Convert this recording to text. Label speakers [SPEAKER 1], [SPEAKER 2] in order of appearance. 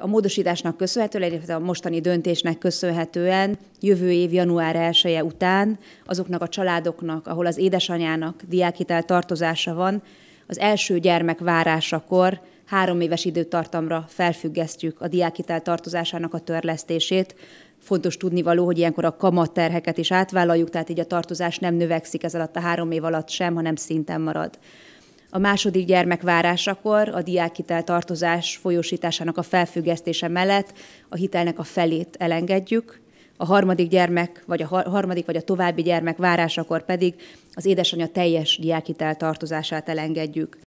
[SPEAKER 1] a módosításnak köszönhetően, illetve a mostani döntésnek köszönhetően jövő év január 1 -e után azoknak a családoknak, ahol az édesanyának diákhitel tartozása van, az első gyermek várásakor három éves időtartamra felfüggesztjük a diákhitel tartozásának a törlesztését. Fontos tudnivaló, hogy ilyenkor a kamatterheket is átvállaljuk, tehát így a tartozás nem növekszik ez alatt a három év alatt sem, hanem szinten marad. A második gyermek várásakor a diákhitel tartozás folyósításának a felfüggesztése mellett a hitelnek a felét elengedjük, a harmadik gyermek, vagy a harmadik, vagy a további gyermek várásakor pedig az édesanyja teljes diákhitel tartozását elengedjük.